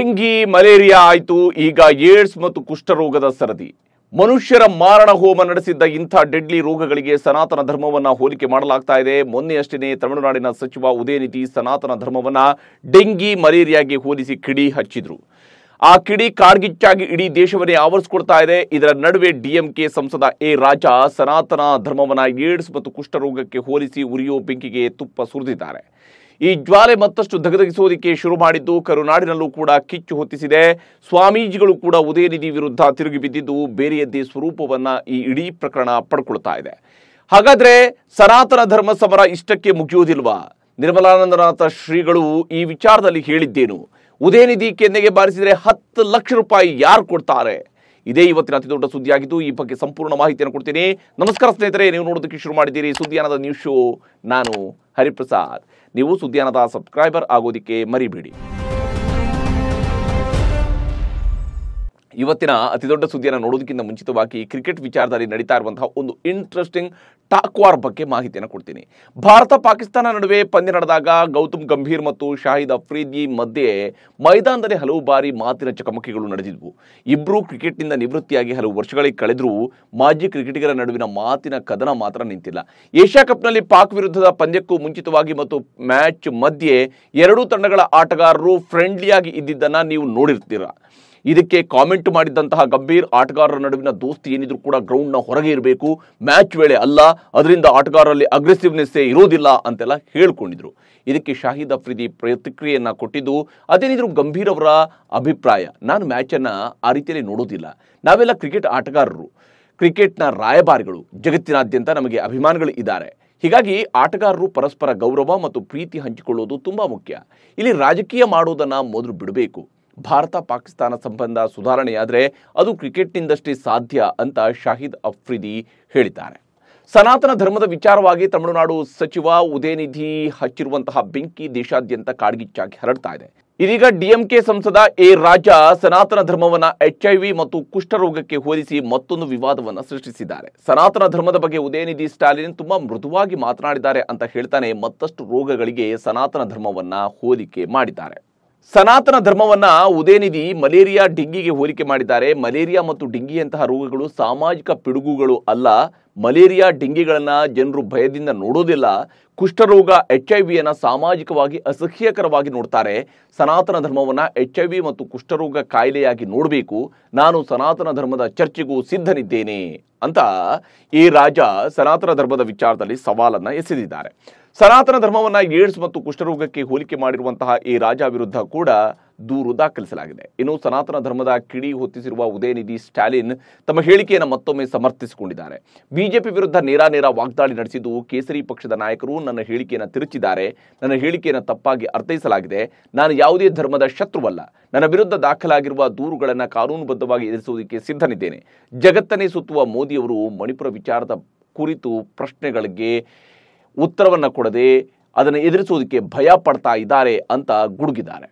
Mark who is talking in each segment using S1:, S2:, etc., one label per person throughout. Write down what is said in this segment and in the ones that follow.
S1: dengue malaria ಆಯಿತು ಈಗ AIDS ಮತ್ತು ಕುಷ್ಠರೋಗದ ಸರದಿ ಮನುಷ್ಯರ ಮಾರಣ ಹೋಮ ನಡೆಸಿದ್ದ ಇಂಥ ಡೆಡ್ಲಿ ರೋಗಗಳಿಗೆ ಸನಾತನ ಧರ್ಮವನ್ನ ಹೋಲಿಕೆ ಮಾಡಲಾಗ್ತಾ ಇದೆ ಮೊನ್ನೆಯಷ್ಟೇ ತಮಿಳುನಾಡಿನ ಸಚಿವ ಉದಯನಿಧಿ ಸನಾತನ ಧರ್ಮವನ್ನ ಡೆಂಗಿ ಮಲೇರಿಯಾಗೆ ಹೋಲಿಸಿ ಕಿಡಿ ಹಚ್ಚಿದ್ರು ಆ ಕಿಡಿ ಕಾಡ್ಗಿಚ್ಚಾಗಿ ಇಡೀ ದೇಶವನ್ನೇ ಆವರಿಸಿಕೊಡ್ತಾ ಇದೆ ಇದರ ನಡುವೆ ಡಿಎಂಕೆ ಸಂಸದ ಎ ರಾಜಾ ಸನಾತನ ಧರ್ಮವನ್ನ ಏಡ್ಸ್ ಮತ್ತು ಕುಷ್ಠರೋಗಕ್ಕೆ ಹೋಲಿಸಿ ಉರಿಯೋ ಬೆಂಕಿಗೆ ತುಪ್ಪ ಸುರಿದಿದ್ದಾರೆ ಈ ಜ್ವಾಲೆ ಮತ್ತಷ್ಟು ಧಗಧಗಿಸೋದಕ್ಕೆ ಶುರು ಮಾಡಿದ್ದು ಕರುನಾಡಿನಲ್ಲೂ ಕೂಡ ಕಿಚ್ಚು ಹೊತ್ತಿಸಿದೆ ಸ್ವಾಮೀಜಿಗಳು ಕೂಡ ಉದಯನಿಧಿ ವಿರುದ್ಧ ತಿರುಗಿ ಬಿದ್ದಿದ್ದು ಬೇರೆಯದ್ದೇ ಸ್ವರೂಪವನ್ನ ಈ ಇಡೀ ಪ್ರಕರಣ ಪಡ್ಕೊಳ್ತಾ ಇದೆ ಹಾಗಾದ್ರೆ ಸನಾತನ ಧರ್ಮ ಸಮರ ಇಷ್ಟಕ್ಕೆ ಮುಗಿಯೋದಿಲ್ವಾ ನಿರ್ಮಲಾನಂದನಾಥ ಶ್ರೀಗಳು ಈ ವಿಚಾರದಲ್ಲಿ ಹೇಳಿದ್ದೇನು ಉದಯನಿಧಿ ಕೆನ್ನೆಗೆ ಬಾರಿಸಿದರೆ ಹತ್ತು ಲಕ್ಷ ರೂಪಾಯಿ ಯಾರು ಕೊಡ್ತಾರೆ ಇದೇ ಇವತ್ತಿನ ಅತಿ ದೊಡ್ಡ ಸುದ್ದಿಯಾಗಿದ್ದು ಈ ಬಗ್ಗೆ ಸಂಪೂರ್ಣ ಮಾಹಿತಿಯನ್ನು ಕೊಡ್ತೀನಿ ನಮಸ್ಕಾರ ಸ್ನೇಹಿತರೆ ನೀವು ನೋಡೋದಕ್ಕೆ ಶುರು ಮಾಡಿದ್ದೀರಿ ಸುದ್ದಿಯಾನದ ನ್ಯೂಸ್ ಶೋ ನಾನು ಹರಿಪ್ರಸಾದ್ ನೀವು ಸುದ್ದಿಯಾನದ ಸಬ್ಸ್ಕ್ರೈಬರ್ ಆಗೋದಿಕ್ಕೆ ಮರಿಬೇಡಿ ಇವತ್ತಿನ ಅತಿದೊಡ್ಡ ಸುದ್ದಿಯನ್ನು ನೋಡೋದಕ್ಕಿಂತ ಮುಂಚಿತವಾಗಿ ಕ್ರಿಕೆಟ್ ವಿಚಾರದಲ್ಲಿ ನಡೀತಾ ಇರುವಂತಹ ಒಂದು ಇಂಟ್ರೆಸ್ಟಿಂಗ್ ಟಾಕ್ವಾರ್ ಬಗ್ಗೆ ಮಾಹಿತಿಯನ್ನು ಕೊಡ್ತೀನಿ ಭಾರತ ಪಾಕಿಸ್ತಾನ ನಡುವೆ ಪಂದ್ಯ ನಡೆದಾಗ ಗೌತಮ್ ಗಂಭೀರ್ ಮತ್ತು ಶಾಹಿದ್ ಅಫ್ರೀದಿ ಮಧ್ಯೆ ಮೈದಾನದಲ್ಲಿ ಹಲವು ಬಾರಿ ಮಾತಿನ ಚಕಮಕಿಗಳು ನಡೆದಿದ್ವು ಇಬ್ರು ಕ್ರಿಕೆಟ್ನಿಂದ ನಿವೃತ್ತಿಯಾಗಿ ಹಲವು ವರ್ಷಗಳಿಗೆ ಕಳೆದರೂ ಮಾಜಿ ಕ್ರಿಕೆಟಿಗರ ನಡುವಿನ ಮಾತಿನ ಕದನ ಮಾತ್ರ ನಿಂತಿಲ್ಲ ಏಷ್ಯಾ ಕಪ್ನಲ್ಲಿ ಪಾಕ್ ವಿರುದ್ಧದ ಪಂದ್ಯಕ್ಕೂ ಮುಂಚಿತವಾಗಿ ಮತ್ತು ಮ್ಯಾಚ್ ಮಧ್ಯೆ ಎರಡೂ ತಂಡಗಳ ಆಟಗಾರರು ಫ್ರೆಂಡ್ಲಿಯಾಗಿ ಇದ್ದಿದ್ದನ್ನು ನೀವು ನೋಡಿರ್ತೀರಾ ಇದಕ್ಕೆ ಕಾಮೆಂಟ್ ಮಾಡಿದಂತಹ ಗಂಭೀರ್ ಆಟಗಾರರ ನಡುವಿನ ದೋಸ್ತಿ ಏನಿದ್ರು ಕೂಡ ಗ್ರೌಂಡ್ನ ಹೊರಗೆ ಇರಬೇಕು ಮ್ಯಾಚ್ ವೇಳೆ ಅಲ್ಲ ಅದರಿಂದ ಆಟಗಾರರಲ್ಲಿ ಅಗ್ರೆಸಿವ್ನೆಸ್ ಇರೋದಿಲ್ಲ ಅಂತೆಲ್ಲ ಹೇಳ್ಕೊಂಡಿದ್ರು ಇದಕ್ಕೆ ಶಾಹಿದ್ ಅಫ್ರಿದಿ ಪ್ರತಿಕ್ರಿಯೆಯನ್ನ ಕೊಟ್ಟಿದ್ದು ಅದೇನಿದ್ರು ಗಂಭೀರ್ ಅವರ ಅಭಿಪ್ರಾಯ ನಾನು ಮ್ಯಾಚ್ ಅನ್ನ ಆ ರೀತಿಯಲ್ಲಿ ನೋಡೋದಿಲ್ಲ ನಾವೆಲ್ಲ ಕ್ರಿಕೆಟ್ ಆಟಗಾರರು ಕ್ರಿಕೆಟ್ನ ರಾಯಭಾರಿಗಳು ಜಗತ್ತಿನಾದ್ಯಂತ ನಮಗೆ ಅಭಿಮಾನಿಗಳು ಇದ್ದಾರೆ ಹೀಗಾಗಿ ಆಟಗಾರರು ಪರಸ್ಪರ ಗೌರವ ಮತ್ತು ಪ್ರೀತಿ ಹಂಚಿಕೊಳ್ಳೋದು ತುಂಬಾ ಮುಖ್ಯ ಇಲ್ಲಿ ರಾಜಕೀಯ ಮಾಡೋದನ್ನ ಮೊದಲು ಬಿಡಬೇಕು ಭಾರತ ಪಾಕಿಸ್ತಾನ ಸಂಬಂಧ ಸುಧಾರಣೆಯಾದರೆ ಅದು ಕ್ರಿಕೆಟ್ನಿಂದಷ್ಟೇ ಸಾಧ್ಯ ಅಂತ ಶಾಹಿದ್ ಅಫ್ರಿದಿ ಹೇಳಿದ್ದಾರೆ ಸನಾತನ ಧರ್ಮದ ವಿಚಾರವಾಗಿ ತಮಿಳುನಾಡು ಸಚಿವ ಉದಯನಿಧಿ ಹಚ್ಚಿರುವಂತಹ ಬೆಂಕಿ ದೇಶಾದ್ಯಂತ ಕಾಡ್ಗಿಚ್ಚಾಗಿ ಹರಡ್ತಾ ಇದೆ ಇದೀಗ ಡಿಎಂಕೆ ಸಂಸದ ಎ ರಾಜಾ ಸನಾತನ ಧರ್ಮವನ್ನ ಎಚ್ಐವಿ ಮತ್ತು ಕುಷ್ಠರೋಗಕ್ಕೆ ಹೋಲಿಸಿ ಮತ್ತೊಂದು ವಿವಾದವನ್ನ ಸೃಷ್ಟಿಸಿದ್ದಾರೆ ಸನಾತನ ಧರ್ಮದ ಬಗ್ಗೆ ಉದಯನಿಧಿ ಸ್ಟಾಲಿನ್ ತುಂಬಾ ಮೃದುವಾಗಿ ಮಾತನಾಡಿದ್ದಾರೆ ಅಂತ ಹೇಳ್ತಾನೆ ಮತ್ತಷ್ಟು ರೋಗಗಳಿಗೆ ಸನಾತನ ಧರ್ಮವನ್ನ ಹೋಲಿಕೆ ಮಾಡಿದ್ದಾರೆ ಸನಾತನ ಧರ್ಮವನ್ನ ಉದಯನಿಧಿ ಮಲೇರಿಯಾ ಡಿಂಗಿಗೆ ಹೋಲಿಕೆ ಮಾಡಿದ್ದಾರೆ ಮಲೇರಿಯಾ ಮತ್ತು ಡೆಂಗಿಯಂತಹ ರೋಗಗಳು ಸಾಮಾಜಿಕ ಪಿಡುಗುಗಳು ಅಲ್ಲ ಮಲೇರಿಯಾ ಡಿಂಗಿಗಳನ್ನ ಜನರು ಭಯದಿಂದ ನೋಡೋದಿಲ್ಲ ಕುಷ್ಠರೋಗ ಎಚ್ ಐ ವಿಯನ್ನು ಸಾಮಾಜಿಕವಾಗಿ ಅಸಹ್ಯಕರವಾಗಿ ನೋಡ್ತಾರೆ ಸನಾತನ ಧರ್ಮವನ್ನು ಎಚ್ ಐ ವಿ ಮತ್ತು ಕುಷ್ಠರೋಗ ಕಾಯಿಲೆಯಾಗಿ ನೋಡಬೇಕು ನಾನು ಸನಾತನ ಧರ್ಮದ ಚರ್ಚೆಗೂ ಸಿದ್ಧನಿದ್ದೇನೆ ಅಂತ ಈ ರಾಜ ಸನಾತನ ಧರ್ಮದ ವಿಚಾರದಲ್ಲಿ ಸವಾಲನ್ನು ಎಸೆದಿದ್ದಾರೆ ಸನಾತನ ಧರ್ಮವನ್ನ ಏಡ್ಸ್ ಮತ್ತು ಕುಷ್ಠರೋಗಕ್ಕೆ ಹೋಲಿಕೆ ಮಾಡಿರುವಂತಹ ಈ ರಾಜ ವಿರುದ್ಧ ಕೂಡ ದೂರು ದಾಖಲಿಸಲಾಗಿದೆ ಇನ್ನು ಸನಾತನ ಧರ್ಮದ ಕಿಡಿ ಹೊತ್ತಿಸಿರುವ ಉದಯನಿಧಿ ಸ್ಟಾಲಿನ್ ತಮ್ಮ ಹೇಳಿಕೆಯನ್ನು ಮತ್ತೊಮ್ಮೆ ಸಮರ್ಥಿಸಿಕೊಂಡಿದ್ದಾರೆ ಬಿಜೆಪಿ ವಿರುದ್ಧ ನೇರ ನೇರ ವಾಗ್ದಾಳಿ ನಡೆಸಿದ್ದು ಕೇಸರಿ ಪಕ್ಷದ ನಾಯಕರು ನನ್ನ ಹೇಳಿಕೆಯನ್ನು ತಿರುಚಿದ್ದಾರೆ ನನ್ನ ಹೇಳಿಕೆಯನ್ನು ತಪ್ಪಾಗಿ ಅರ್ಥೈಸಲಾಗಿದೆ ನಾನು ಯಾವುದೇ ಧರ್ಮದ ಶತ್ರುವಲ್ಲ ನನ್ನ ವಿರುದ್ಧ ದಾಖಲಾಗಿರುವ ದೂರುಗಳನ್ನು ಕಾನೂನುಬದ್ಧವಾಗಿ ಎದುರಿಸುವುದಕ್ಕೆ ಸಿದ್ಧನಿದ್ದೇನೆ ಜಗತ್ತನ್ನೇ ಸುತ್ತುವ ಮೋದಿಯವರು ಮಣಿಪುರ ವಿಚಾರದ ಕುರಿತು ಪ್ರಶ್ನೆಗಳಿಗೆ ಉತ್ತರವನ್ನು ಕೊಡದೆ ಅದನ್ನು ಎದುರಿಸುವುದಕ್ಕೆ ಭಯ ಪಡ್ತಾ ಇದ್ದಾರೆ ಅಂತ ಗುಡುಗಿದ್ದಾರೆ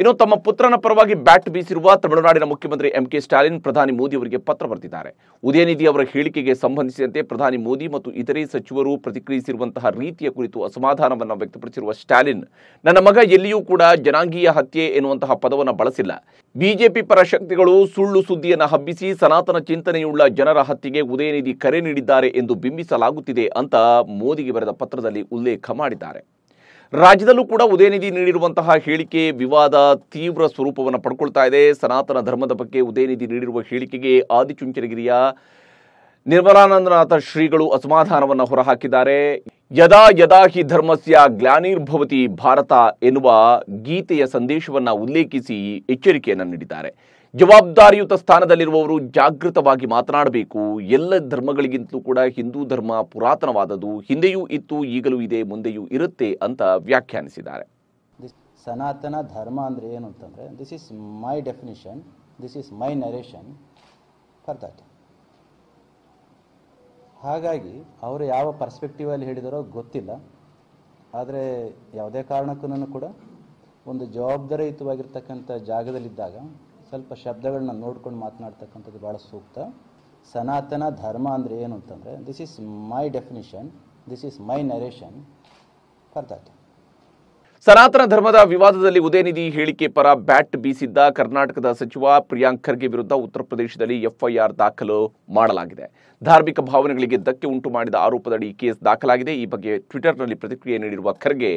S1: ಇನ್ನು ತಮ್ಮ ಪುತ್ರನ ಪರವಾಗಿ ಬ್ಯಾಟ್ ಬೀಸಿರುವ ತಮಿಳುನಾಡಿನ ಮುಖ್ಯಮಂತ್ರಿ ಎಂ ಕೆ ಸ್ಟಾಲಿನ್ ಪ್ರಧಾನಿ ಮೋದಿ ಅವರಿಗೆ ಪತ್ರ ಬರೆದಿದ್ದಾರೆ ಉದಯನಿಧಿ ಅವರ ಹೇಳಿಕೆಗೆ ಸಂಬಂಧಿಸಿದಂತೆ ಪ್ರಧಾನಿ ಮೋದಿ ಮತ್ತು ಇತರೆ ಸಚಿವರು ಪ್ರತಿಕ್ರಿಯಿಸಿರುವಂತಹ ರೀತಿಯ ಕುರಿತು ಅಸಮಾಧಾನವನ್ನು ವ್ಯಕ್ತಪಡಿಸಿರುವ ಸ್ಟಾಲಿನ್ ನನ್ನ ಮಗ ಎಲ್ಲಿಯೂ ಕೂಡ ಜನಾಂಗೀಯ ಹತ್ಯೆ ಎನ್ನುವಂತಹ ಪದವನ್ನು ಬಳಸಿಲ್ಲ ಬಿಜೆಪಿ ಪರ ಶಕ್ತಿಗಳು ಸುಳ್ಳು ಸುದ್ದಿಯನ್ನು ಹಬ್ಬಿಸಿ ಸನಾತನ ಚಿಂತನೆಯುಳ್ಳ ಜನರ ಹತ್ಯೆಗೆ ಉದಯನಿಧಿ ಕರೆ ನೀಡಿದ್ದಾರೆ ಎಂದು ಬಿಂಬಿಸಲಾಗುತ್ತಿದೆ ಅಂತ ಮೋದಿಗೆ ಬರೆದ ಪತ್ರದಲ್ಲಿ ಉಲ್ಲೇಖ ಮಾಡಿದ್ದಾರೆ ರಾಜ್ಯದಲ್ಲೂ ಕೂಡ ಉದಯನಿಧಿ ನೀಡಿರುವಂತಹ ಹೇಳಿಕೆ ವಿವಾದ ತೀವ್ರ ಸ್ವರೂಪವನ್ನು ಪಡ್ಕೊಳ್ತಾ ಇದೆ ಸನಾತನ ಧರ್ಮದ ಬಗ್ಗೆ ಉದಯನಿಧಿ ನೀಡಿರುವ ಹೇಳಿಕೆಗೆ ಆದಿಚುಂಚನಗಿರಿಯ ನಿರ್ಮಲಾನಂದನಾಥ ಶ್ರೀಗಳು ಅಸಮಾಧಾನವನ್ನು ಹೊರಹಾಕಿದ್ದಾರೆ ಯದಾ ಯದಾ ಹಿ ಧರ್ಮಸ್ಯ ಗ್ಲಾನಿರ್ಭವತಿ ಭಾರತ ಎನ್ನುವ ಗೀತೆಯ ಸಂದೇಶವನ್ನು ಉಲ್ಲೇಖಿಸಿ ಎಚ್ಚರಿಕೆಯನ್ನು ನೀಡಿದ್ದಾರೆ ಜವಾಬ್ದಾರಿಯುತ ಸ್ಥಾನದಲ್ಲಿರುವವರು ಜಾಗೃತವಾಗಿ ಮಾತನಾಡಬೇಕು ಎಲ್ಲ ಧರ್ಮಗಳಿಗಿಂತಲೂ ಕೂಡ ಹಿಂದೂ ಧರ್ಮ ಪುರಾತನವಾದದ್ದು ಹಿಂದೆಯೂ ಇತ್ತು ಈಗಲೂ ಇದೆ ಮುಂದೆಯೂ ಇರುತ್ತೆ ಅಂತ ವ್ಯಾಖ್ಯಾನಿಸಿದ್ದಾರೆ ಸನಾತನ ಧರ್ಮ ಅಂದರೆ ಏನು ಅಂತಂದರೆ this is my definition this is my narration for that ಹಾಗಾಗಿ ಅವರು ಯಾವ ಪರ್ಸ್ಪೆಕ್ಟಿವಲ್ಲಿ ಹೇಳಿದಾರೋ ಗೊತ್ತಿಲ್ಲ ಆದರೆ ಯಾವುದೇ ಕಾರಣಕ್ಕೂ ಕೂಡ ಒಂದು ಜವಾಬ್ದಾರಿಯುತವಾಗಿರ್ತಕ್ಕಂಥ ಜಾಗದಲ್ಲಿದ್ದಾಗ ಸ್ವಲ್ಪ ಶಬ್ದಗಳನ್ನ ನೋಡ್ಕೊಂಡು ಮಾತನಾಡ್ತಕ್ಕಂಥದ್ದು ಭಾಳ ಸೂಕ್ತ ಸನಾತನ ಧರ್ಮ ಅಂದರೆ ಏನು ಅಂತಂದರೆ this is my definition this is my narration for that ಸನಾತನ ಧರ್ಮದ ವಿವಾದದಲ್ಲಿ ಉದಯನಿಧಿ ಹೇಳಿಕೆ ಪರ ಬ್ಯಾಟ್ ಬೀಸಿದ್ದ ಕರ್ನಾಟಕದ ಸಚಿವ ಪ್ರಿಯಾಂಕ್ ಖರ್ಗೆ ವಿರುದ್ಧ ಉತ್ತರ ಪ್ರದೇಶದಲ್ಲಿ ಎಫ್ಐಆರ್ ದಾಖಲು ಮಾಡಲಾಗಿದೆ ಧಾರ್ಮಿಕ ಭಾವನೆಗಳಿಗೆ ಧಕ್ಕೆ ಉಂಟು ಮಾಡಿದ ಆರೋಪದಡಿ ಕೇಸ್ ದಾಖಲಾಗಿದೆ ಈ ಬಗ್ಗೆ ಟ್ವಿಟರ್ನಲ್ಲಿ ಪ್ರತಿಕ್ರಿಯೆ ನೀಡಿರುವ ಖರ್ಗೆ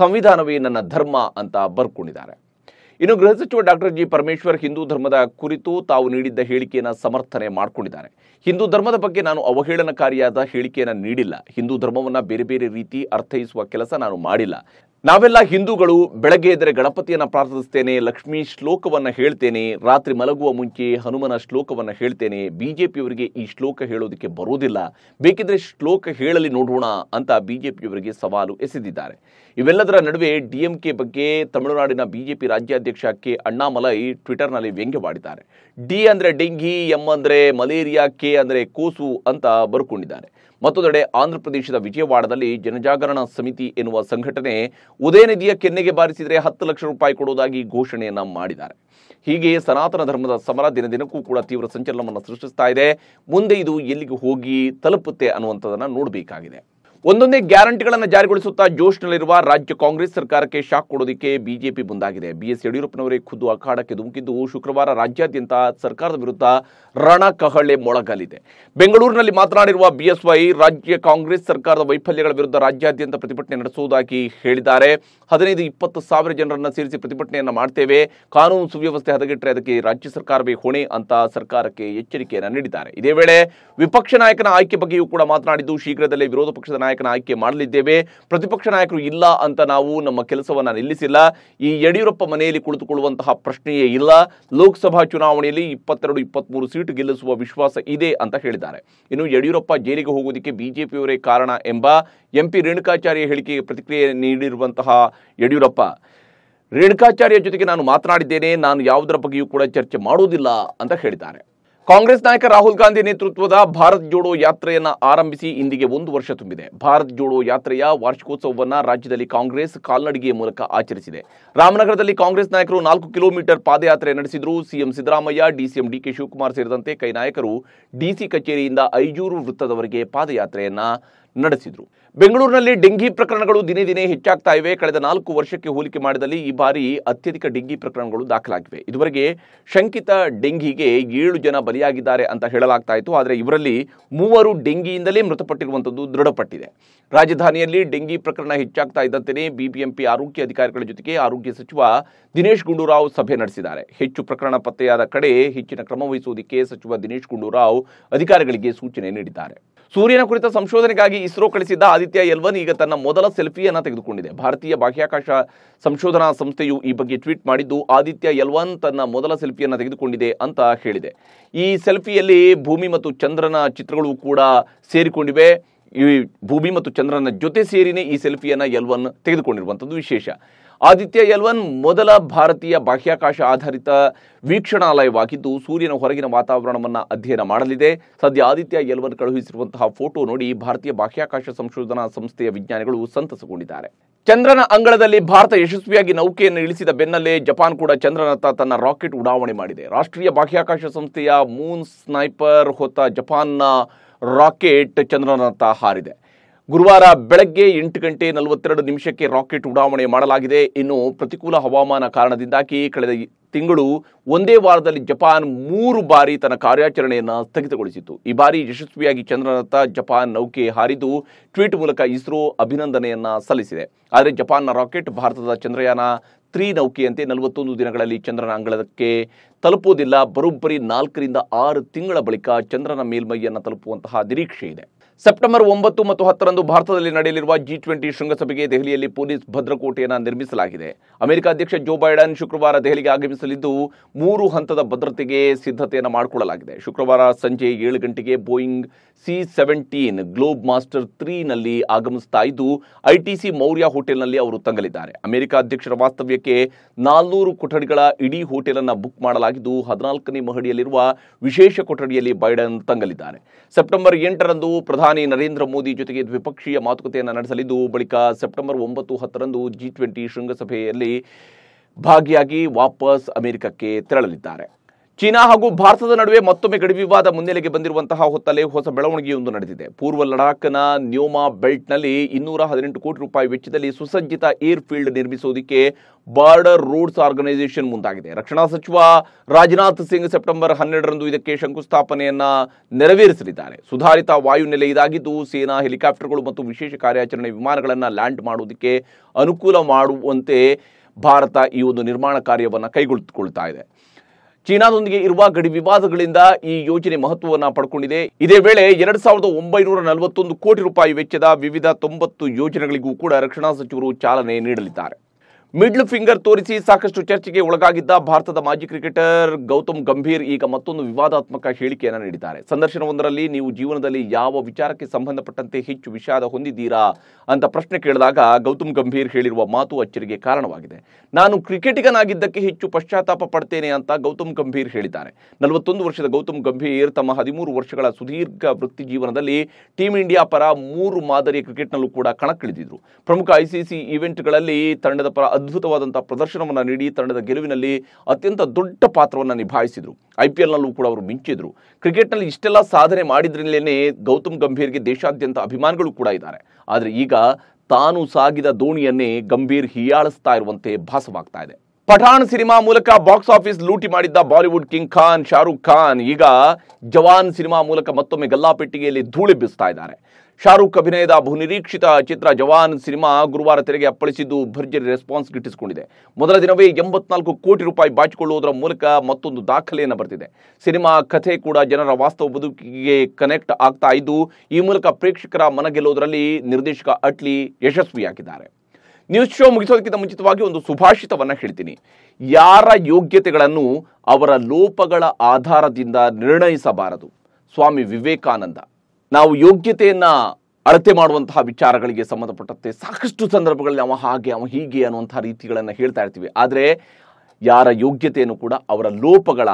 S1: ಸಂವಿಧಾನವೇ ನನ್ನ ಧರ್ಮ ಅಂತ ಬರ್ಕೊಂಡಿದ್ದಾರೆ ಇನ್ನು ಗೃಹ ಸಚಿವ ಡಾಕ್ಟರ್ ಜಿ ಪರಮೇಶ್ವರ್ ಹಿಂದೂ ಧರ್ಮದ ಕುರಿತು ತಾವು ನೀಡಿದ್ದ ಹೇಳಿಕೆಯನ್ನು ಸಮರ್ಥನೆ ಮಾಡಿಕೊಂಡಿದ್ದಾರೆ ಹಿಂದೂ ಧರ್ಮದ ಬಗ್ಗೆ ನಾನು ಅವಹೇಳನಕಾರಿಯಾದ ಹೇಳಿಕೆಯನ್ನು ನೀಡಿಲ್ಲ ಹಿಂದೂ ಧರ್ಮವನ್ನು ಬೇರೆ ಬೇರೆ ರೀತಿ ಅರ್ಥೈಸುವ ಕೆಲಸ ನಾನು ಮಾಡಿಲ್ಲ ನಾವೆಲ್ಲ ಹಿಂದೂಗಳು ಬೆಳಗ್ಗೆ ಎದ್ದರೆ ಗಣಪತಿಯನ್ನು ಪ್ರಾರ್ಥಿಸ್ತೇನೆ ಲಕ್ಷ್ಮೀ ಶ್ಲೋಕವನ್ನು ಹೇಳ್ತೇನೆ ರಾತ್ರಿ ಮಲಗುವ ಮುಂಚೆ ಹನುಮನ ಶ್ಲೋಕವನ್ನು ಹೇಳ್ತೇನೆ ಬಿ ಜೆ ಪಿಯವರಿಗೆ ಈ ಶ್ಲೋಕ ಹೇಳೋದಕ್ಕೆ ಬರೋದಿಲ್ಲ ಬೇಕಿದ್ರೆ ಶ್ಲೋಕ ಹೇಳಲಿ ನೋಡೋಣ ಅಂತ ಬಿ ಜೆ ಪಿಯವರಿಗೆ ಸವಾಲು ಎಸೆದಿದ್ದಾರೆ ಇವೆಲ್ಲದರ ನಡುವೆ ಡಿಎಂಕೆ ಬಗ್ಗೆ ತಮಿಳುನಾಡಿನ ಬಿಜೆಪಿ ರಾಜ್ಯಾಧ್ಯಕ್ಷ ಕೆ ಅಣ್ಣಾಮಲೈ ಟ್ವಿಟರ್ನಲ್ಲಿ ವ್ಯಂಗ್ಯವಾಡಿದ್ದಾರೆ ಡಿ ಅಂದರೆ ಡೆಂಗಿ ಎಂ ಅಂದರೆ ಮಲೇರಿಯಾ ಕೆ ಅಂದರೆ ಕೋಸು ಅಂತ ಬರ್ಕೊಂಡಿದ್ದಾರೆ ಮತ್ತೊಂದೆಡೆ ಆಂಧ್ರ ಪ್ರದೇಶದ ವಿಜಯವಾಡದಲ್ಲಿ ಜನಜಾಗರಣ ಸಮಿತಿ ಎನ್ನುವ ಸಂಘಟನೆ ಉದಯನಿಧಿಯ ಕೆನ್ನೆಗೆ ಬಾರಿಸಿದರೆ ಹತ್ತು ಲಕ್ಷ ರೂಪಾಯಿ ಕೊಡುವುದಾಗಿ ಘೋಷಣೆಯನ್ನು ಮಾಡಿದ್ದಾರೆ ಹೀಗೆ ಸನಾತನ ಧರ್ಮದ ಸಮರ ದಿನ ದಿನಕ್ಕೂ ಕೂಡ ತೀವ್ರ ಸಂಚಲನವನ್ನು ಸೃಷ್ಟಿಸ್ತಾ ಇದೆ ಮುಂದೆ ಇದು ಎಲ್ಲಿಗೆ ಹೋಗಿ ತಲುಪುತ್ತೆ ಅನ್ನುವಂಥದ್ದನ್ನು ನೋಡಬೇಕಾಗಿದೆ ಒಂದೊಂದೇ ಗ್ಯಾರಂಟಿಗಳನ್ನು ಜಾರಿಗೊಳಿಸುತ್ತಾ ಜೋಶ್ನಲ್ಲಿರುವ ರಾಜ್ಯ ಕಾಂಗ್ರೆಸ್ ಸರ್ಕಾರಕ್ಕೆ ಶಾಕ್ ಕೊಡೋದಕ್ಕೆ ಬಿಜೆಪಿ ಮುಂದಾಗಿದೆ ಬಿಎಸ್ ಯಡಿಯೂರಪ್ಪನವರೇ ಖುದ್ದು ಅಖಾಡಕ್ಕೆ ಧುಮುಕಿದ್ದು ಶುಕ್ರವಾರ ರಾಜ್ಯಾದ್ಯಂತ ಸರ್ಕಾರದ ವಿರುದ್ಧ ರಣಕಹಳೆ ಮೊಳಗಲಿದೆ ಬೆಂಗಳೂರಿನಲ್ಲಿ ಮಾತನಾಡಿರುವ ಬಿಎಸ್ವೈ ರಾಜ್ಯ ಕಾಂಗ್ರೆಸ್ ಸರ್ಕಾರದ ವೈಫಲ್ಯಗಳ ವಿರುದ್ಧ ರಾಜ್ಯಾದ್ಯಂತ ಪ್ರತಿಭಟನೆ ನಡೆಸುವುದಾಗಿ ಹೇಳಿದ್ದಾರೆ ಹದಿನೈದು ಇಪ್ಪತ್ತು ಸಾವಿರ ಜನರನ್ನು ಸೇರಿಸಿ ಪ್ರತಿಭಟನೆಯನ್ನು ಮಾಡ್ತೇವೆ ಕಾನೂನು ಸುವ್ಯವಸ್ಥೆ ಹದಗೆಟ್ಟರೆ ಅದಕ್ಕೆ ರಾಜ್ಯ ಸರ್ಕಾರವೇ ಹೊಣೆ ಅಂತ ಸರ್ಕಾರಕ್ಕೆ ಎಚ್ಚರಿಕೆಯನ್ನು ನೀಡಿದ್ದಾರೆ ಇದೇ ವೇಳೆ ವಿಪಕ್ಷ ನಾಯಕನ ಆಯ್ಕೆ ಬಗ್ಗೆಯೂ ಕೂಡ ಮಾತನಾಡಿದ್ದು ಶೀಘ್ರದಲ್ಲೇ ವಿರೋಧ ಪಕ್ಷದ ನಾಯಕ ನಾಯಕನ ಆಯ್ಕೆ ಮಾಡಲಿದ್ದೇವೆ ಪ್ರತಿಪಕ್ಷ ನಾಯಕರು ಇಲ್ಲ ಅಂತ ನಾವು ನಮ್ಮ ಕೆಲಸವನ್ನು ನಿಲ್ಲಿಸಿಲ್ಲ ಈ ಯಡಿಯೂರಪ್ಪ ಮನೆಯಲ್ಲಿ ಕುಳಿತುಕೊಳ್ಳುವಂತಹ ಪ್ರಶ್ನೆಯೇ ಇಲ್ಲ ಲೋಕಸಭಾ ಚುನಾವಣೆಯಲ್ಲಿ ಇಪ್ಪತ್ತೆರಡು ಇಪ್ಪತ್ತ್ಮೂರು ಸೀಟು ಗೆಲ್ಲಿಸುವ ವಿಶ್ವಾಸ ಇದೆ ಅಂತ ಹೇಳಿದ್ದಾರೆ ಇನ್ನು ಯಡಿಯೂರಪ್ಪ ಜೈಲಿಗೆ ಹೋಗುವುದಕ್ಕೆ ಬಿಜೆಪಿಯವರೇ ಕಾರಣ ಎಂಬ ಎಂಪಿ ರೇಣುಕಾಚಾರ್ಯ ಹೇಳಿಕೆಗೆ ಪ್ರತಿಕ್ರಿಯೆ ನೀಡಿರುವಂತಹ ಯಡಿಯೂರಪ್ಪ ರೇಣುಕಾಚಾರ್ಯ ಜೊತೆಗೆ ನಾನು ಮಾತನಾಡಿದ್ದೇನೆ ನಾನು ಯಾವುದರ ಬಗ್ಗೆಯೂ ಕೂಡ ಚರ್ಚೆ ಮಾಡುವುದಿಲ್ಲ ಅಂತ ಹೇಳಿದ್ದಾರೆ ಕಾಂಗ್ರೆಸ್ ನಾಯಕ ರಾಹುಲ್ ಗಾಂಧಿ ನೇತೃತ್ವದ ಭಾರತ್ ಜೋಡೋ ಯಾತ್ರೆಯನ್ನ ಆರಂಭಿಸಿ ಇಂದಿಗೆ ಒಂದು ವರ್ಷ ತುಂಬಿದೆ ಭಾರತ್ ಜೋಡೋ ಯಾತ್ರೆಯ ವಾರ್ಷಿಕೋತ್ಸವವನ್ನು ರಾಜ್ಯದಲ್ಲಿ ಕಾಂಗ್ರೆಸ್ ಕಾಲ್ನಡಿಗೆಯ ಮೂಲಕ ಆಚರಿಸಿದೆ ರಾಮನಗರದಲ್ಲಿ ಕಾಂಗ್ರೆಸ್ ನಾಯಕರು ನಾಲ್ಕು ಕಿಲೋಮೀಟರ್ ಪಾದಯಾತ್ರೆ ನಡೆಸಿದ್ರು CM Siddaramaiah DCM DK Shivakumar ಸೇರಿದಂತೆ ಕೈ ನಾಯಕರು ಡಿಸಿ ಕಚೇರಿಯಿಂದ ಐಜೂರು ವೃತ್ತದವರೆಗೆ ಪಾದಯಾತ್ರೆಯನ್ನ ನಡೆಸಿದರು ಬೆಂಗಳೂರಿನಲ್ಲಿ ಡೆಂಗಿ ಪ್ರಕರಣಗಳು ದಿನೇ ದಿನೇ ಹೆಚ್ಚಾಗ್ತಾ ಇವೆ ಕಳೆದ ನಾಲ್ಕು ವರ್ಷಕ್ಕೆ ಹೋಲಿಕೆ ಮಾಡಿದಲ್ಲಿ ಈ ಬಾರಿ ಅತ್ಯಧಿಕ ಡೆಂಗಿ ಪ್ರಕರಣಗಳು ದಾಖಲಾಗಿವೆ ಇದುವರೆಗೆ ಶಂಕಿತ ಡೆಂಗಿಗೆ ಏಳು ಜನ ಬಲಿಯಾಗಿದ್ದಾರೆ ಅಂತ ಹೇಳಲಾಗ್ತಾ ಇತ್ತು ಆದರೆ ಇವರಲ್ಲಿ ಮೂವರು ಡೆಂಗಿಯಿಂದಲೇ ಮೃತಪಟ್ಟಿರುವಂಥದ್ದು ದೃಢಪಟ್ಟಿದೆ ರಾಜಧಾನಿಯಲ್ಲಿ ಡೆಂಗಿ ಪ್ರಕರಣ ಹೆಚ್ಚಾಗ್ತಾ ಇದ್ದಂತೆಯೇ ಬಿಬಿಎಂಪಿ ಆರೋಗ್ಯ ಅಧಿಕಾರಿಗಳ ಜೊತೆಗೆ ಆರೋಗ್ಯ ಆರೋಗ್ಯ ಸಚಿವ ದಿನೇಶ್ ಗುಂಡೂರಾವ್ ಸಭೆ ನಡೆಸಿದ್ದಾರೆ ಹೆಚ್ಚು ಪ್ರಕರಣ ಪತ್ತೆಯಾದ ಕಡೆ ಹೆಚ್ಚಿನ ಕ್ರಮ ವಹಿಸುವುದಕ್ಕೆ ಸಚಿವ ದಿನೇಶ್ ಗುಂಡೂರಾವ್ ಅಧಿಕಾರಿಗಳಿಗೆ ಸೂಚನೆ ನೀಡಿದ್ದಾರೆ ಸೂರ್ಯನ ಕುರಿತ ಸಂಶೋಧನೆಗಾಗಿ ಇಸ್ರೋ ಕಳಿಸಿದ್ದ ಆದಿತ್ಯ ಎಲ್ವನ್ ಈಗ ತನ್ನ ಮೊದಲ ಸೆಲ್ಫಿಯನ್ನು ತೆಗೆದುಕೊಂಡಿದೆ ಭಾರತೀಯ ಬಾಹ್ಯಾಕಾಶ ಸಂಶೋಧನಾ ಸಂಸ್ಥೆಯು ಈ ಬಗ್ಗೆ ಟ್ವೀಟ್ ಮಾಡಿದ್ದು ಆದಿತ್ಯ ಎಲ್ವನ್ ತನ್ನ ಮೊದಲ ಸೆಲ್ಫಿಯನ್ನು ತೆಗೆದುಕೊಂಡಿದೆ ಅಂತ ಹೇಳಿದೆ ಈ ಸೆಲ್ಫಿಯಲ್ಲಿ ಭೂಮಿ ಮತ್ತು ಚಂದ್ರನ ಚಿತ್ರಗಳು ಕೂಡ ಸೇರಿಕೊಂಡಿವೆ ಈ ಭೂಮಿ ಮತ್ತು ಚಂದ್ರನ ಜೊತೆ ಸೇರಿನೇ ಈ ಸೆಲ್ಫಿಯನ್ನು ಎಲ್ ಒನ್ ತೆಗೆದುಕೊಂಡಿರುವಂಥದ್ದು ವಿಶೇಷ ಆದಿತ್ಯ ಎಲ್ ಒನ್ ಮೊದಲ ಭಾರತೀಯ ಬಾಹ್ಯಾಕಾಶ ಆಧಾರಿತ ವೀಕ್ಷಣಾಲಯವಾಗಿದ್ದು ಸೂರ್ಯನ ಹೊರಗಿನ ವಾತಾವರಣವನ್ನು ಅಧ್ಯಯನ ಮಾಡಲಿದೆ ಸದ್ಯ ಆದಿತ್ಯ ಎಲ್ ಒನ್ ಕಳುಹಿಸಿರುವಂತಹ ಫೋಟೋ ನೋಡಿ ಭಾರತೀಯ ಬಾಹ್ಯಾಕಾಶ ಸಂಶೋಧನಾ ಸಂಸ್ಥೆಯ ವಿಜ್ಞಾನಿಗಳು ಸಂತಸಗೊಂಡಿದ್ದಾರೆ ಚಂದ್ರನ ಅಂಗಳದಲ್ಲಿ ಭಾರತ ಯಶಸ್ವಿಯಾಗಿ ನೌಕೆಯನ್ನು ಇಳಿಸಿದ ಬೆನ್ನಲ್ಲೇ ಜಪಾನ್ ಕೂಡ ಚಂದ್ರನತ್ತ ತನ್ನ ರಾಕೆಟ್ ಉಡಾವಣೆ ಮಾಡಿದೆ ರಾಷ್ಟ್ರೀಯ ಬಾಹ್ಯಾಕಾಶ ಸಂಸ್ಥೆಯ ಮೂನ್ ಸ್ನೈಪರ್ ಹೊತ್ತ ಜಪಾನ್ನ ರಾಕೆಟ್ ಚಂದ್ರನತ್ತ ಹಾರಿದೆ ಗುರುವಾರ ಬೆಳಗ್ಗೆ ಎಂಟು ಗಂಟೆ ನಲವತ್ತೆರಡು ನಿಮಿಷಕ್ಕೆ ರಾಕೆಟ್ ಉಡಾವಣೆ ಮಾಡಲಾಗಿದೆ ಇನ್ನು ಪ್ರತಿಕೂಲ ಹವಾಮಾನ ಕಾರಣದಿಂದಾಗಿ ಕಳೆದ ತಿಂಗಳು ಒಂದೇ ವಾರದಲ್ಲಿ ಜಪಾನ್ ಮೂರು ಬಾರಿ ತನ್ನ ಕಾರ್ಯಾಚರಣೆಯನ್ನು ಸ್ಥಗಿತಗೊಳಿಸಿತ್ತು ಈ ಬಾರಿ ಯಶಸ್ವಿಯಾಗಿ ಚಂದ್ರನತ್ತ ಜಪಾನ್ ನೌಕೆ ಹಾರಿದ್ದು ಟ್ವೀಟ್ ಮೂಲಕ ಇಸ್ರೋ ಅಭಿನಂದನೆಯನ್ನ ಸಲ್ಲಿಸಿದೆ ಆದರೆ ಜಪಾನ್ನ ರಾಕೆಟ್ ಭಾರತದ ಚಂದ್ರಯಾನ ತ್ರೀ ನೌಕೆಯಂತೆ ನಲವತ್ತೊಂದು ದಿನಗಳಲ್ಲಿ ಚಂದ್ರನ ಅಂಗಳಕ್ಕೆ ತಲುಪುವುದಿಲ್ಲ ಬರೋಬ್ಬರಿ ನಾಲ್ಕರಿಂದ ಆರು ತಿಂಗಳ ಬಳಿಕ ಚಂದ್ರನ ಮೇಲ್ಮೈಯನ್ನು ತಲುಪುವಂತಹ ನಿರೀಕ್ಷೆ ಇದೆ ಸೆಪ್ಟೆಂಬರ್ ಒಂಬತ್ತು ಮತ್ತು ಹತ್ತರಂದು ಭಾರತದಲ್ಲಿ ನಡೆಯಲಿರುವ ಜಿ ಟ್ವೆಂಟಿ ಶೃಂಗಸಭೆಗೆ ದೆಹಲಿಯಲ್ಲಿ ಪೊಲೀಸ್ ಭದ್ರಕೋಟೆಯನ್ನು ನಿರ್ಮಿಸಲಾಗಿದೆ ಅಮೆರಿಕ ಅಧ್ಯಕ್ಷ ಜೋ ಬೈಡನ್ ಶುಕ್ರವಾರ ದೆಹಲಿಗೆ ಆಗಮಿಸಲಿದ್ದು ಮೂರು ಹಂತದ ಭದ್ರತೆಗೆ ಸಿದ್ಧತೆಯನ್ನು ಮಾಡಿಕೊಳ್ಳಲಾಗಿದೆ ಶುಕ್ರವಾರ ಸಂಜೆ ಏಳು ಗಂಟೆಗೆ Boeing C seventeen Globemaster ತ್ರೀನಲ್ಲಿ ಆಗಮಿಸ್ತಾ ಇದ್ದು ಐಟಿಸಿ ಮೌರ್ಯ ಹೋಟೆಲ್ನಲ್ಲಿ ಅವರು ತಂಗಲಿದ್ದಾರೆ ಅಮೆರಿಕ ಅಧ್ಯಕ್ಷರ ವಾಸ್ತವ್ಯಕ್ಕೆ ನಾಲ್ನೂರು ಕೊಠಡಿಗಳ ಇಡೀ ಹೋಟೆಲ್ ಅನ್ನು ಬುಕ್ ಮಾಡಲಾಗಿದ್ದು ಹದಿನಾಲ್ಕನೇ ಮಹಡಿಯಲ್ಲಿರುವ ವಿಶೇಷ ಕೊಠಡಿಯಲ್ಲಿ ಬೈಡನ್ ತಂಗಲಿದ್ದಾರೆ ಸೆಪ್ಟೆಂಬರ್ ಎಂಟರಂದು ಪ್ರಧಾನಿ ಪ್ರಧಾನಿ ನರೇಂದ್ರ ಮೋದಿ ಜೊತೆಗೆ ದ್ವಿಪಕ್ಷೀಯ ಮಾತುಕತೆಯನ್ನು ನಡೆಸಲಿದ್ದು ಬಳಿಕ ಸೆಪ್ಟೆಂಬರ್ ಒಂಬತ್ತು ಹತ್ತರಂದು ಜಿ ಟ್ವೆಂಟಿ ಶೃಂಗಸಭೆಯಲ್ಲಿ ಭಾಗಿಯಾಗಿ ವಾಪಸ್ ಅಮೆರಿಕಕ್ಕೆ ತೆರಳಲಿದ್ದಾರೆ ಚೀನಾ ಹಾಗೂ ಭಾರತದ ನಡುವೆ ಮತ್ತೊಮ್ಮೆ ಗಡಿ ವಿವಾದ ಮುನ್ನೆಲೆಗೆ ಬಂದಿರುವಂತಹ ಹೊತ್ತಲೆ ಹೊಸ ಬೆಳವಣಿಗೆಯೊಂದು ನಡೆದಿದೆ ಪೂರ್ವ ಲಡಾಖ್ನ ನ್ಯೋಮಾ ಬೆಲ್ಟ್ನಲ್ಲಿ ಇನ್ನೂರ ಹದಿನೆಂಟು ಕೋಟಿ ರೂಪಾಯಿ ವೆಚ್ಚದಲ್ಲಿ ಸುಸಜ್ಜಿತ ಏರ್ ಫೀಲ್ಡ್ ನಿರ್ಮಿಸುವುದಕ್ಕೆ ಬಾರ್ಡರ್ ರೋಡ್ಸ್ ಆರ್ಗನೈಸೇಷನ್ ಮುಂದಾಗಿದೆ ರಕ್ಷಣಾ ಸಚಿವ ರಾಜನಾಥ್ ಸಿಂಗ್ ಸೆಪ್ಟೆಂಬರ್ ಹನ್ನೆರಡರಂದು ಇದಕ್ಕೆ ಶಂಕುಸ್ಥಾಪನೆಯನ್ನ ನೆರವೇರಿಸಲಿದ್ದಾರೆ ಸುಧಾರಿತ ವಾಯುನೆಲೆ ಇದಾಗಿದ್ದು ಸೇನಾ ಹೆಲಿಕಾಪ್ಟರ್ಗಳು ಮತ್ತು ವಿಶೇಷ ಕಾರ್ಯಾಚರಣೆ ವಿಮಾನಗಳನ್ನು ಲ್ಯಾಂಡ್ ಮಾಡುವುದಕ್ಕೆ ಅನುಕೂಲ ಮಾಡುವಂತೆ ಭಾರತ ಈ ಒಂದು ನಿರ್ಮಾಣ ಕಾರ್ಯವನ್ನು ಕೈಗೊಳ್ಳುತ್ತಾ ಇದೆ ಚೀನಾದೊಂದಿಗೆ ಇರುವ ಗಡಿ ವಿವಾದಗಳಿಂದ ಈ ಯೋಜನೆ ಮಹತ್ವವನ್ನು ಪಡ್ಕೊಂಡಿದೆ ಇದೇ ವೇಳೆ ಎರಡ್ ಸಾವಿರದ ಒಂಬೈನೂರ ನಲವತ್ತೊಂದು ಕೋಟಿ ರೂಪಾಯಿ ವೆಚ್ಚದ ವಿವಿಧ ತೊಂಬತ್ತು ಯೋಜನೆಗಳಿಗೂ ಕೂಡ ರಕ್ಷಣಾ ಸಚಿವರು ಚಾಲನೆ ನೀಡಲಿದ್ದಾರೆ ಮಿಡ್ಲ್ ಫಿಂಗರ್ ತೋರಿಸಿ ಸಾಕಷ್ಟು ಚರ್ಚೆಗೆ ಒಳಗಾಗಿದ್ದ ಭಾರತದ ಮಾಜಿ ಕ್ರಿಕೆಟರ್ ಗೌತಮ್ ಗಂಭೀರ್ ಈಗ ಮತ್ತೊಂದು ವಿವಾದಾತ್ಮಕ ಹೇಳಿಕೆಯನ್ನು ನೀಡಿದ್ದಾರೆ ಸಂದರ್ಶನವೊಂದರಲ್ಲಿ ನೀವು ಜೀವನದಲ್ಲಿ ಯಾವ ವಿಚಾರಕ್ಕೆ ಸಂಬಂಧಪಟ್ಟಂತೆ ಹೆಚ್ಚು ವಿಷಾದ ಹೊಂದಿದ್ದೀರಾ ಅಂತ ಪ್ರಶ್ನೆ ಕೇಳಿದಾಗ ಗೌತಮ್ ಗಂಭೀರ್ ಹೇಳಿರುವ ಮಾತು ಅಚ್ಚರಿಗೆ ಕಾರಣವಾಗಿದೆ ನಾನು ಕ್ರಿಕೆಟಿಗನಾಗಿದ್ದಕ್ಕೆ ಹೆಚ್ಚು ಪಶ್ಚಾತ್ತಾಪ ಪಡ್ತೇನೆ ಅಂತ ಗೌತಮ್ ಗಂಭೀರ್ ಹೇಳಿದ್ದಾರೆ ನಲವತ್ತೊಂದು ವರ್ಷದ ಗೌತಮ್ ಗಂಭೀರ್ ತಮ್ಮ ಹದಿಮೂರು ವರ್ಷಗಳ ಸುದೀರ್ಘ ವೃತ್ತಿ ಜೀವನದಲ್ಲಿ ಟೀಂ ಇಂಡಿಯಾ ಪರ ಮೂರು ಮಾದರಿಯ ಕ್ರಿಕೆಟ್ನಲ್ಲೂ ಕೂಡ ಕಣಕ್ಕಿಳಿದಿದ್ರು ಪ್ರಮುಖ ಐಸಿಸಿ ಈವೆಂಟ್ಗಳಲ್ಲಿ ತಂಡದ ಪರ ಅದ್ಭುತವಾದಂಥ ಪ್ರದರ್ಶನವನ್ನು ನೀಡಿ ತಂಡದ ಗೆಲುವಿನಲ್ಲಿ ಅತ್ಯಂತ ದೊಡ್ಡ ಪಾತ್ರವನ್ನು ನಿಭಾಯಿಸಿದರು ಐ ಪಿ ಎಲ್ನಲ್ಲೂ ಕೂಡ ಅವರು ಮಿಂಚಿದ್ರು ಕ್ರಿಕೆಟ್ನಲ್ಲಿ ಇಷ್ಟೆಲ್ಲ ಸಾಧನೆ ಮಾಡಿದ್ರಲ್ಲೇನೆ ಗೌತಮ್ ಗಂಭೀರ್ಗೆ ದೇಶಾದ್ಯಂತ ಅಭಿಮಾನಿಗಳು ಕೂಡ ಇದ್ದಾರೆ ಆದರೆ ಈಗ ತಾನು ಸಾಗಿದ ದೋಣಿಯನ್ನೇ ಗಂಭೀರ್ ಹೀಯಾಳಿಸ್ತಾ ಇರುವಂತೆ ಭಾಸವಾಗ್ತಾ ಇದೆ ಪಠಾಣ್ ಸಿನಿಮಾ ಮೂಲಕ ಬಾಕ್ಸ್ ಆಫೀಸ್ ಲೂಟಿ ಮಾಡಿದ್ದ ಬಾಲಿವುಡ್ ಕಿಂಗ್ ಖಾನ್ ಶಾರುಖ್ ಖಾನ್ ಈಗ ಜವಾನ್ ಸಿನಿಮಾ ಮೂಲಕ ಮತ್ತೊಮ್ಮೆ ಗಲ್ಲಾಪೆಟ್ಟಿಗೆಯಲ್ಲಿ ಧೂಳೆಬ್ಬಿಸ್ತಾ ಇದ್ದಾರೆ ಶಾರುಖ್ ಅಭಿನಯದ ಬಹುನಿರೀಕ್ಷಿತ ಚಿತ್ರ ಜವಾನ್ ಸಿನಿಮಾ ಗುರುವಾರ ತೆರೆಗೆ ಅಪ್ಪಳಿಸಿದ್ದು ಭರ್ಜರಿ ರೆಸ್ಪಾನ್ಸ್ ಗಿಟ್ಟಿಸಿಕೊಂಡಿದೆ ಮೊದಲ ದಿನವೇ ಎಂಬತ್ನಾಲ್ಕು ಕೋಟಿ ರೂಪಾಯಿ ಬಾಚಿಕೊಳ್ಳುವುದರ ಮೂಲಕ ಮತ್ತೊಂದು ದಾಖಲೆಯನ್ನು ಬರ್ತಿದೆ ಸಿನಿಮಾ ಕಥೆ ಕೂಡ ಜನರ ವಾಸ್ತವ ಬದುಕಿಗೆ ಕನೆಕ್ಟ್ ಆಗ್ತಾ ಇದ್ದು ಈ ಮೂಲಕ ಪ್ರೇಕ್ಷಕರ ಮನ ಗೆಲ್ಲೋದರಲ್ಲಿ ನಿರ್ದೇಶಕ ಅಟ್ಲಿ ಯಶಸ್ವಿಯಾಗಿದ್ದಾರೆ ನ್ಯೂಸ್ ಶೋ ಮುಗಿಸೋದಕ್ಕಿಂತ ಮುಂಚಿತವಾಗಿ ಒಂದು ಸುಭಾಷಿತವನ್ನು ಹೇಳ್ತೀನಿ ಯಾರ ಯೋಗ್ಯತೆಗಳನ್ನು ಅವರ ಲೋಪಗಳ ಆಧಾರದಿಂದ ನಿರ್ಣಯಿಸಬಾರದು ಸ್ವಾಮಿ ವಿವೇಕಾನಂದ ನಾವು ಯೋಗ್ಯತೆಯನ್ನು ಅಳತೆ ಮಾಡುವಂತಹ ವಿಚಾರಗಳಿಗೆ ಸಂಬಂಧಪಟ್ಟಂತೆ ಸಾಕಷ್ಟು ಸಂದರ್ಭಗಳಲ್ಲಿ ಅವ ಹಾಗೆ ಅವ ಹೀಗೆ ಅನ್ನುವಂತಹ ರೀತಿಗಳನ್ನು ಹೇಳ್ತಾ ಇರ್ತೀವಿ ಆದರೆ ಯಾರ ಯೋಗ್ಯತೆಯನ್ನು ಕೂಡ ಅವರ ಲೋಪಗಳ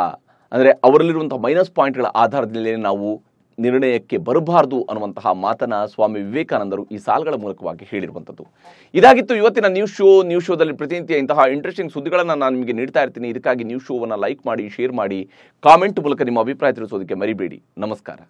S1: ಅಂದರೆ ಅವರಲ್ಲಿರುವಂಥ ಮೈನಸ್ ಪಾಯಿಂಟ್ಗಳ ಆಧಾರದಲ್ಲಿ ನಾವು ನಿರ್ಣಯಕ್ಕೆ ಬರಬಾರದು ಅನ್ನುವಂತಹ ಮಾತನ್ನು ಸ್ವಾಮಿ ವಿವೇಕಾನಂದರು ಈ ಸಾಲುಗಳ ಮೂಲಕವಾಗಿ ಹೇಳಿರುವಂಥದ್ದು ಇದಾಗಿತ್ತು ಇವತ್ತಿನ ನ್ಯೂಸ್ ಶೋ ನ್ಯೂಸ್ ಶೋದಲ್ಲಿ ಪ್ರತಿನಿತ್ಯ ಇಂತಹ ಇಂಟ್ರೆಸ್ಟಿಂಗ್ ಸುದ್ದಿಗಳನ್ನು ನಾನು ನಿಮಗೆ ನೀಡ್ತಾ ಇರ್ತೀನಿ ಇದಕ್ಕಾಗಿ ನ್ಯೂಸ್ ಶೋವನ್ನು ಲೈಕ್ ಮಾಡಿ ಶೇರ್ ಮಾಡಿ ಕಾಮೆಂಟ್ ಮೂಲಕ ನಿಮ್ಮ ಅಭಿಪ್ರಾಯ ತಿಳಿಸೋದಕ್ಕೆ ಮರಿಬೇಡಿ ನಮಸ್ಕಾರ